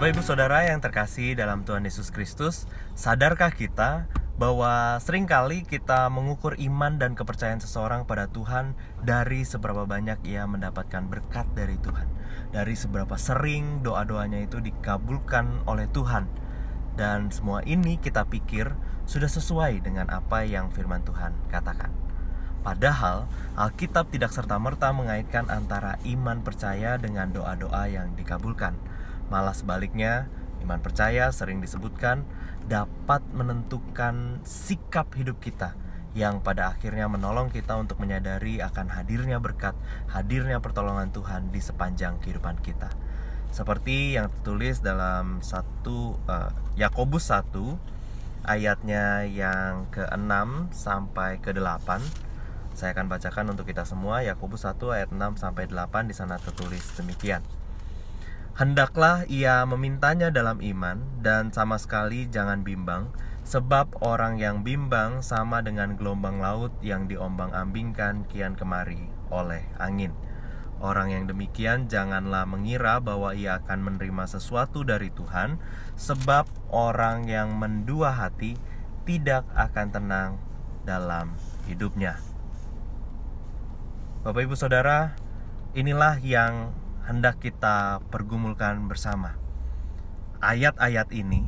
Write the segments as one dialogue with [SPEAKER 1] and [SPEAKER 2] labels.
[SPEAKER 1] Bapak Ibu Saudara yang terkasih dalam Tuhan Yesus Kristus, sadarkah kita bahwa seringkali kita mengukur iman dan kepercayaan seseorang pada Tuhan dari seberapa banyak ia mendapatkan berkat dari Tuhan, dari seberapa sering doa-doanya itu dikabulkan oleh Tuhan. Dan semua ini kita pikir sudah sesuai dengan apa yang firman Tuhan katakan. Padahal Alkitab tidak serta-merta mengaitkan antara iman percaya dengan doa-doa yang dikabulkan Malah sebaliknya, iman percaya sering disebutkan dapat menentukan sikap hidup kita yang pada akhirnya menolong kita untuk menyadari akan hadirnya berkat, hadirnya pertolongan Tuhan di sepanjang kehidupan kita. Seperti yang tertulis dalam satu uh, Yakobus 1 ayatnya yang ke-6 sampai ke-8 saya akan bacakan untuk kita semua Yakobus 1 ayat 6 sampai 8 di sana tertulis demikian. Hendaklah ia memintanya dalam iman dan sama sekali jangan bimbang, sebab orang yang bimbang sama dengan gelombang laut yang diombang-ambingkan kian kemari oleh angin. Orang yang demikian janganlah mengira bahwa ia akan menerima sesuatu dari Tuhan, sebab orang yang mendua hati tidak akan tenang dalam hidupnya. Bapak, ibu, saudara, inilah yang hendak kita pergumulkan bersama. Ayat-ayat ini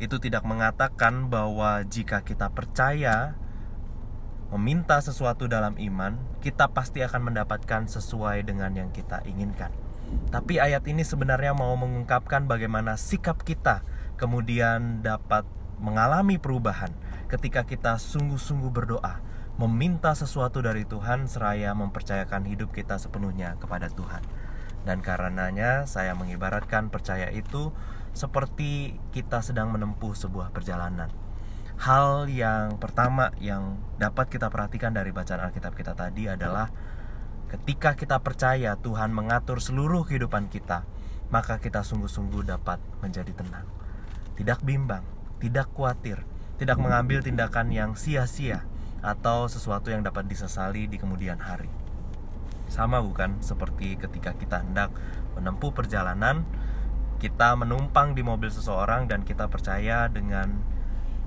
[SPEAKER 1] itu tidak mengatakan bahwa jika kita percaya meminta sesuatu dalam iman, kita pasti akan mendapatkan sesuai dengan yang kita inginkan. Tapi ayat ini sebenarnya mau mengungkapkan bagaimana sikap kita kemudian dapat mengalami perubahan ketika kita sungguh-sungguh berdoa, meminta sesuatu dari Tuhan seraya mempercayakan hidup kita sepenuhnya kepada Tuhan. Dan karenanya saya mengibaratkan percaya itu seperti kita sedang menempuh sebuah perjalanan. Hal yang pertama yang dapat kita perhatikan dari bacaan Alkitab kita tadi adalah ketika kita percaya Tuhan mengatur seluruh kehidupan kita, maka kita sungguh-sungguh dapat menjadi tenang. Tidak bimbang, tidak khawatir, tidak mengambil tindakan yang sia-sia atau sesuatu yang dapat disesali di kemudian hari. Sama bukan seperti ketika kita hendak menempuh perjalanan, kita menumpang di mobil seseorang dan kita percaya dengan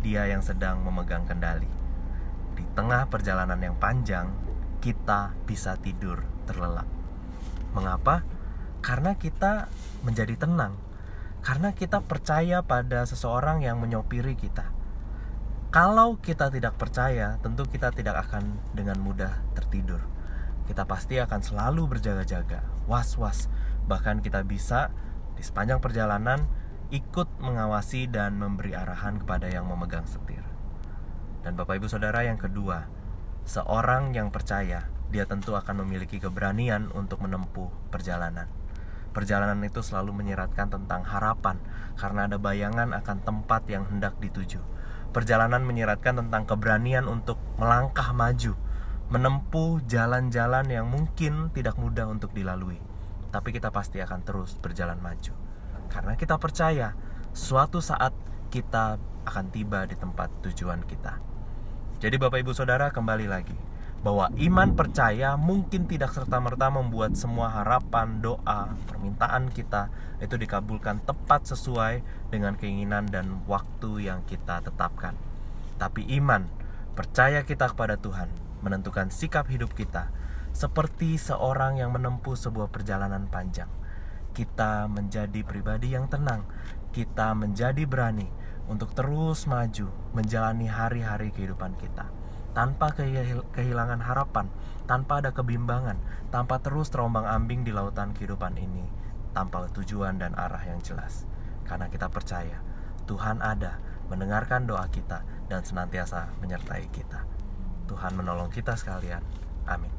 [SPEAKER 1] dia yang sedang memegang kendali. Di tengah perjalanan yang panjang, kita bisa tidur terlelap. Mengapa? Karena kita menjadi tenang. Karena kita percaya pada seseorang yang menyopiri kita kalau kita tidak percaya, tentu kita tidak akan dengan mudah tertidur kita pasti akan selalu berjaga-jaga, was-was. Bahkan kita bisa di sepanjang perjalanan ikut mengawasi dan memberi arahan kepada yang memegang setir. Dan Bapak Ibu Saudara yang kedua, seorang yang percaya, dia tentu akan memiliki keberanian untuk menempuh perjalanan. Perjalanan itu selalu menyeratkan tentang harapan karena ada bayangan akan tempat yang hendak dituju. Perjalanan menyeratkan tentang keberanian untuk melangkah maju menempuh jalan-jalan yang mungkin tidak mudah untuk dilalui, tapi kita pasti akan terus berjalan maju karena kita percaya suatu saat kita akan tiba di tempat tujuan kita. Jadi, Bapak Ibu Saudara, kembali lagi bahwa iman percaya mungkin tidak serta-merta membuat semua harapan, doa, permintaan kita itu dikabulkan tepat sesuai dengan keinginan dan waktu yang kita tetapkan. Tapi iman percaya kita kepada Tuhan menentukan sikap hidup kita. Seperti seorang yang menempuh sebuah perjalanan panjang, kita menjadi pribadi yang tenang, kita menjadi berani untuk terus maju menjalani hari-hari kehidupan kita tanpa kehilangan harapan, tanpa ada kebimbangan, tanpa terus terombang-ambing di lautan kehidupan ini, tanpa tujuan dan arah yang jelas. Karena kita percaya Tuhan ada, mendengarkan doa kita, dan senantiasa menyertai kita. Tuhan menolong kita sekalian. Amin.